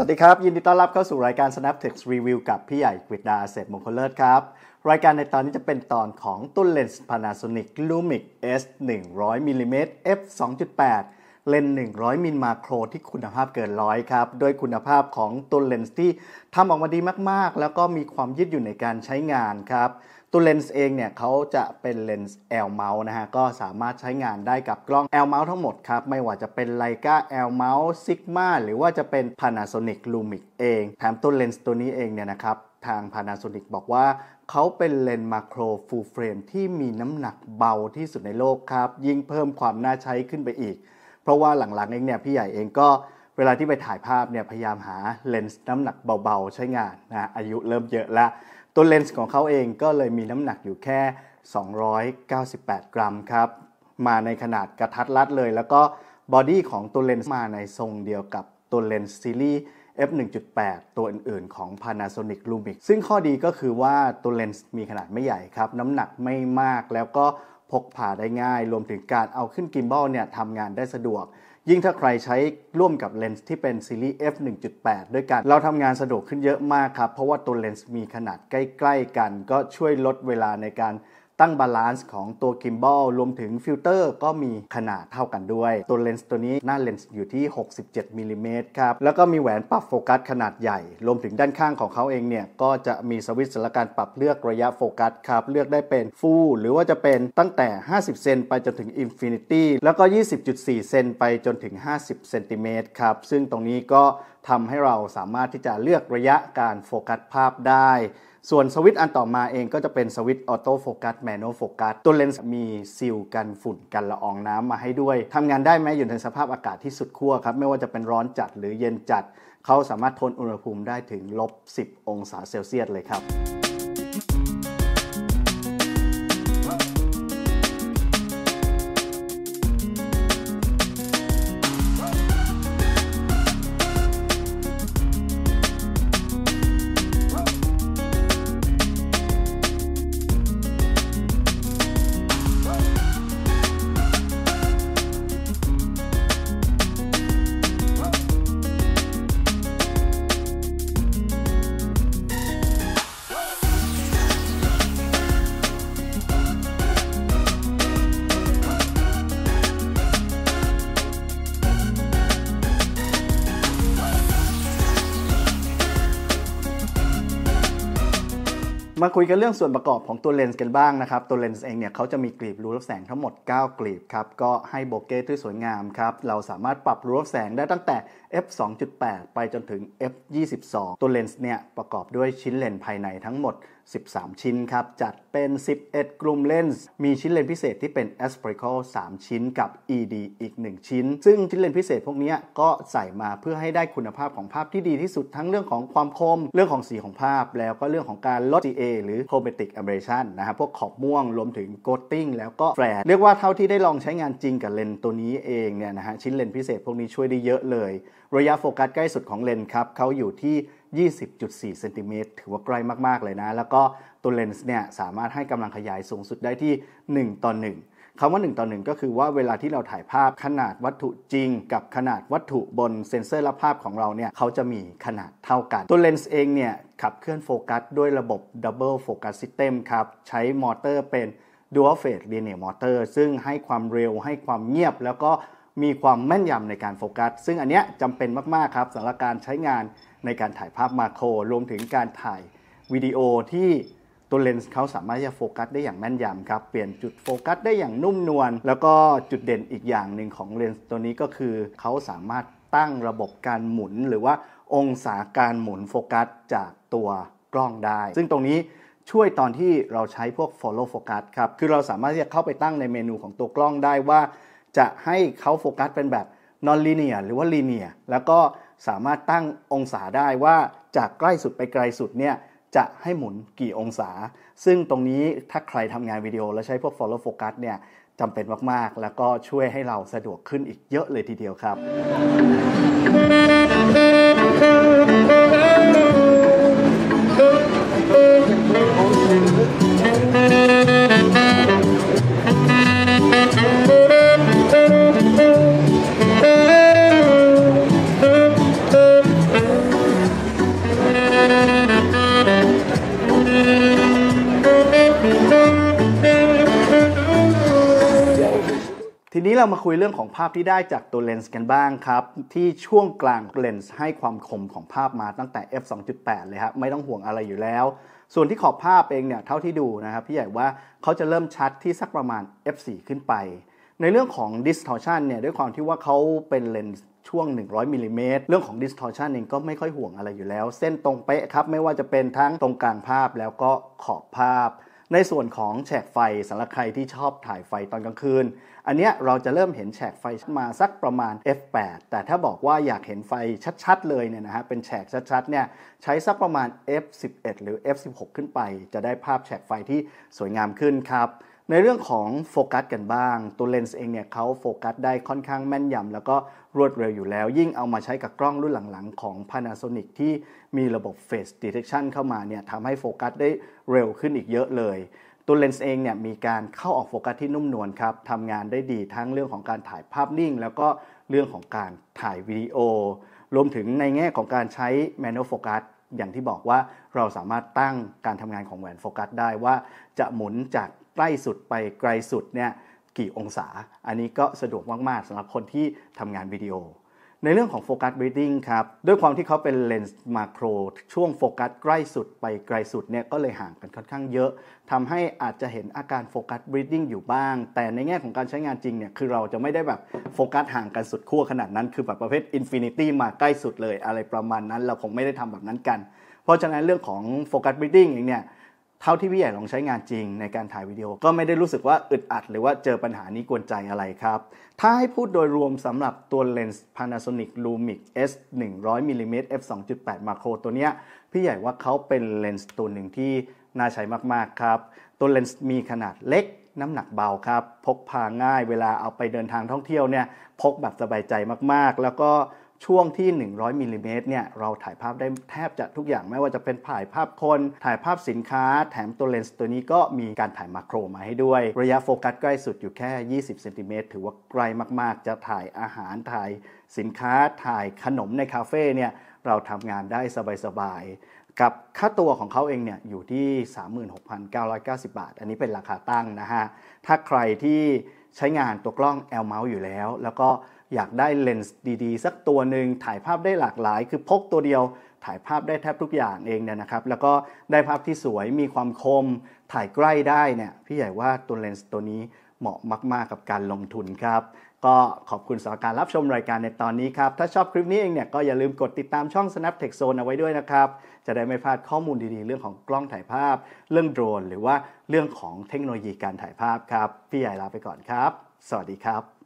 วัสดีครับ ยินดีต้อนรับเข้าสู่รายการ s n a p t e x Review กับพี่ใหญ่กฤษดาเศรษมงคลเลิศครับ รายการในตอนนี้จะเป็นตอนของตุ้นเลนส์ Panasonic Lumix S 100มิลิเมตร f 2.8เลนส์ 100 มิลมาโครที่คุณภาพเกินร้อยครับด้วยคุณภาพของตุวเลนส์ที่ทำออกมาดีมากๆ แล้วก็มีความยืดหยุ่นในการใช้งานครับตัวเลนส์เองเนี่ยเขาจะเป็นเลนส์ L mount นะฮะ ก็สามารถใช้งานได้กับกล้อง L mount ทั้งหมดครับ ไม่ว่าจะเป็น Leica L mount Sigma หรือว่าจะเป็น Panasonic Lumix เองแถมตัวเลนส์ตัวนี้เองเนี่ยนะครับ ทาง Panasonic บอกว่าเขาเป็นเลนส์มาโครฟูลเฟรมที่มีน้ำหนักเบาที่สุดในโลกครับ ยิ่งเพิ่มความน่าใช้ขึ้นไปอีก เพราะว่าหลังๆเองเนี่ยพี่ใหญ่เองก็เวลาที่ไปถ่ายภาพเนี่ยพยายามหาเลนส์น้ำหนักเบาๆใช้งานนะอายุเริ่มเยอะแล้วตัวเลนส์ของเขาเองก็เลยมีน้ำหนักอยู่แค่ 298 กรัมครับ มาในขนาดกระทัดรัดเลย แล้วก็บอดี้ของตัวเลนส์มาในทรงเดียวกับตัวเลนส์ซีรีส์ f 1.8ตัวอื่นๆ ของ Panasonic Lumix ซึ่งข้อดีก็คือว่าตัวเลนส์มีขนาดไม่ใหญ่ครับ น้ำหนักไม่มากแล้วก็พกพาได้ง่าย รวมถึงการเอาขึ้นกิมบอลเนี่ยทำงานได้สะดวกยิ่งถ้าใครใช้ร่วมกับเลนส์ที่เป็นซีรีส์ f 1.8ด้วยกัน เราทำงานสะดวกขึ้นเยอะมากครับ เพราะว่าตัวเลนส์มีขนาดใกล้ๆกัน ก็ช่วยลดเวลาในการตั้งบาลานซ์ของตัวกิมบอลรวมถึงฟิลเตอร์ ก็มีขนาดเท่ากันด้วย ตัวเลนส์ตัวนี้หน้าเลนส์อยู่ที่ 67มิลิเมตรครับ แล้วก็มีแหวนปรับโฟกัสขนาดใหญ่รวมถึงด้านข้างของเขาเองเนี่ย ก็จะมีสวิตช์สำหรับการปรับเลือกระยะโฟกัสครับ เลือกได้เป็นฟูลหรือว่าจะเป็นตั้งแต่ 50 เซนไปจนถึงอินฟินิตี้แล้วก็ 20.4 เซนไปจนถึง 50เซนติเมตรครับ ซึ่งตรงนี้ก็ทำให้เราสามารถที่จะเลือกระยะการโฟกัสภาพได้ส่วนสวิตช์อันต่อมาเองก็จะเป็นสวิตช์ออโต้โฟกัส แมนนวลโฟกัสตัวเลนส์มีซีลกันฝุ่นกันละอองน้ำมาให้ด้วย ทำงานได้ไหมอยู่ในสภาพอากาศที่สุดขั้วครับ ไม่ว่าจะเป็นร้อนจัดหรือเย็นจัด เขาสามารถทนอุณหภูมิได้ถึงลบ 10 องศาเซลเซียสเลยครับมาคุยกันเรื่องส่วนประกอบของตัวเลนส์กันบ้างนะครับ ตัวเลนส์เองเนี่ยเขาจะมีกลีบรูรับแสงทั้งหมด 9 กลีบครับ ก็ให้โบเก้ที่สวยงามครับ เราสามารถปรับรูรับแสงได้ตั้งแต่ f 2.8ไปจนถึง f 22ตัวเลนส์เนี่ยประกอบด้วยชิ้นเลนส์ภายในทั้งหมด 13 ชิ้นครับ จัดเป็น 11 กลุ่มเลนส์มีชิ้นเลนส์พิเศษที่เป็น aspherical 3ชิ้นกับ ED อีก 1 ชิ้นซึ่งชิ้นเลนส์พิเศษพวกนี้ก็ใส่มาเพื่อให้ได้คุณภาพของภาพที่ดีที่สุดทั้งเรื่องของความคมเรื่องของสีของภาพแล้วก็เรื่องของการลด GA d a y หรือ Chromatic Aberration นะครับพวกขอบม่วง รวมถึง Coating แล้วก็แฟลเรียกว่าเท่าที่ได้ลองใช้งานจริงกับเลน์ตัวนี้เองเนี่ยนะฮะชิ้นเลนพิเศษพวกนี้ช่วยได้เยอะเลย ระยะโฟกัสใกล้สุดของเลน์ครับเขาอยู่ที่ 20.4เซนติเมตรถือว่าใกล้มากๆ เลยนะ แล้วก็ตัวเลนส์เนี่ยสามารถให้กำลังขยายสูงสุดได้ที่ 1ต่อ1คำว่า 1ต่อ1ก็คือว่าเวลาที่เราถ่ายภาพขนาดวัตถุจริงกับขนาดวัตถุบนเซ็นเซอร์รับภาพของเราเนี่ย เขาจะมีขนาดเท่ากัน ตัวเลนส์เองเนี่ยขับเคลื่อนโฟกัสด้วยระบบดับเบิลโฟกัสซิสเต็มครับ ใช้มอเตอร์เป็น Dual Phase Linear Motor ซึ่งให้ความเร็วให้ความเงียบแล้วก็มีความแม่นยำในการโฟกัส ซึ่งอันเนี้ยจำเป็นมากๆครับสำหรับการใช้งานในการถ่ายภาพมาโคร รวมถึงการถ่ายวิดีโอที่ตัวเลนส์เขาสามารถจะโฟกัสได้อย่างแม่นยำครับ เปลี่ยนจุดโฟกัสได้อย่างนุ่มนวล แล้วก็จุดเด่นอีกอย่างหนึ่งของเลนส์ตัวนี้ก็คือเขาสามารถตั้งระบบการหมุนหรือว่าองศาการหมุนโฟกัส จากตัวกล้องได้ ซึ่งตรงนี้ช่วยตอนที่เราใช้พวก follow focus ครับ คือเราสามารถที่จะเข้าไปตั้งในเมนูของตัวกล้องได้ว่า จะให้เขาโฟกัสเป็นแบบ non linear หรือว่า linear แล้วก็สามารถตั้งองศาได้ว่าจากใกล้สุดไปไกลสุดเนี่ยจะให้หมุนกี่องศา ซึ่งตรงนี้ถ้าใครทำงานวิดีโอแล้วใช้พวก follow focus เนี่ยจำเป็นมากๆ แล้วก็ช่วยให้เราสะดวกขึ้นอีกเยอะเลยทีเดียวครับทีนี้เรามาคุยเรื่องของภาพที่ได้จากตัวเลนส์กันบ้างครับ ที่ช่วงกลางเลนส์ ให้ความคมของภาพมาตั้งแต่ f 2.8เลยครับไม่ต้องห่วงอะไรอยู่แล้ว ส่วนที่ขอบภาพเองเนี่ยเท่าที่ดูนะครับ พี่ใหญ่ว่าเขาจะเริ่มชัดที่สักประมาณ f 4ขึ้นไป ในเรื่องของ distortion เนี่ยด้วยความที่ว่าเขาเป็นเลนส์ช่วง 100 มิลิเมตรเรื่องของ distortion เองก็ไม่ค่อยห่วงอะไรอยู่แล้วเส้นตรงเป๊ะครับไม่ว่าจะเป็นทั้งตรงกลางภาพแล้วก็ขอบภาพในส่วนของแฉกไฟสำหรับใครที่ชอบถ่ายไฟตอนกลางคืน อันนี้เราจะเริ่มเห็นแฉกไฟมาสักประมาณ F8 แต่ถ้าบอกว่าอยากเห็นไฟชัด ๆ เลยเนี่ยนะฮะเป็นแฉกชัดๆเนี่ยใช้สักประมาณ F11 หรือ F16 ขึ้นไป จะได้ภาพแฉกไฟที่สวยงามขึ้นครับในเรื่องของโฟกัส กันบ้าง ตัวเลนส์เองเนี่ยเขาโฟกัสได้ค่อนข้างแม่นยำ แล้วก็รวดเร็วอยู่แล้วยิ่งเอามาใช้กับกล้องรุ่นหลังๆ ของ Panasonic ที่มีระบบ Face Detection เข้ามาเนี่ยทำให้โฟกัสได้เร็วขึ้นอีกเยอะเลย ตัวเลนส์เองเนี่ยมีการเข้าออกโฟกัสที่นุ่มนวลครับทำงานได้ดีทั้งเรื่องของการถ่ายภาพนิ่ง แล้วก็เรื่องของการถ่ายวิดีโอรวมถึงในแง่ของการใช้แมนนวลโฟกัสอย่างที่บอกว่าเราสามารถตั้งการทำงานของแหวนโฟกัส ได้ว่าจะหมุนจากใกล้สุดไปไกลสุดเนี่ยกี่องศา อันนี้ก็สะดวกมากๆสำหรับคนที่ทำงานวิดีโอ ในเรื่องของโฟกัสเบรดดิ้งครับด้วยความที่เขาเป็นเลนส์มาโครช่วงโฟกัสใกล้สุดไปไกลสุดเนี่ยก็เลยห่างกันค่อนข้างเยอะทำให้อาจจะเห็นอาการโฟกัสเบรดดิ้งอยู่บ้าง แต่ในแง่ของการใช้งานจริงเนี่ยคือเราจะไม่ได้แบบโฟกัสห่างกันสุดขั้วขนาดนั้น คือแบบประเภทอินฟินิตี้มาใกล้สุดเลยอะไรประมาณนั้น เราคงไม่ได้ทำาแบบนั้นกัน เพราะฉะนั้นเรื่องของโฟกัสเบรดดิ้งเองเนี่ยเท่าที่พี่ใหญ่ลองใช้งานจริงในการถ่ายวิดีโอก็ไม่ได้รู้สึกว่าอึดอัดหรือว่าเจอปัญหานี้กวนใจอะไรครับ ถ้าให้พูดโดยรวมสำหรับตัวเลนส์ Panasonic Lumix S 100 mm f 2.8 macro ตัวเนี้ย พี่ใหญ่ว่าเขาเป็นเลนส์ตัวหนึ่งที่น่าใช้มากๆครับ ตัวเลนส์มีขนาดเล็กน้ำหนักเบาครับ พกพาง่ายเวลาเอาไปเดินทางท่องเที่ยวเนี่ย พกแบบสบายใจมากๆ แล้วก็ช่วงที่ 100มิลลิเมตรเนี่ย เราถ่ายภาพได้แทบจะทุกอย่าง ไม่ว่าจะเป็นถ่ายภาพคน ถ่ายภาพสินค้าแถมตัวเลนส์ตัวนี้ก็มีการถ่ายมาโครมาให้ด้วย ระยะโฟกัสใกล้สุดอยู่แค่ 20เซนติเมตรถือว่าไกลมากๆ จะถ่ายอาหาร ถ่ายสินค้า ถ่ายขนมในคาเฟ่ เนี่ย เราทำงานได้สบาย ๆ กับค่าตัวของเขาเอง เนี่ย อยู่ที่ 36,990 บาท อันนี้เป็นราคาตั้งนะฮะ ถ้าใครที่ใช้งานตัวกล้อง L mount อยู่แล้ว แล้วก็อยากได้เลนส์ดี ๆ สักตัวหนึ่งถ่ายภาพได้หลากหลาย คือพกตัวเดียวถ่ายภาพได้แทบทุกอย่างเองเนี่ยนะครับ แล้วก็ได้ภาพที่สวยมีความคม ถ่ายใกล้ได้เนี่ยพี่ใหญ่ว่าตัวเลนส์ตัวนี้เหมาะมาก ๆกับการลงทุนครับก็ขอบคุณสำหรับการรับชมรายการในตอนนี้ครับ ถ้าชอบคลิปนี้เองเนี่ยก็อย่าลืมกดติดตามช่อง Snap Tech Zone เอาไว้ด้วยนะครับ จะได้ไม่พลาดข้อมูลดีๆ เรื่องของกล้องถ่ายภาพ เรื่องโดรน หรือว่าเรื่องของเทคโนโลยีการถ่ายภาพครับ พี่ใหญ่ลาไปก่อนครับ สวัสดีครับ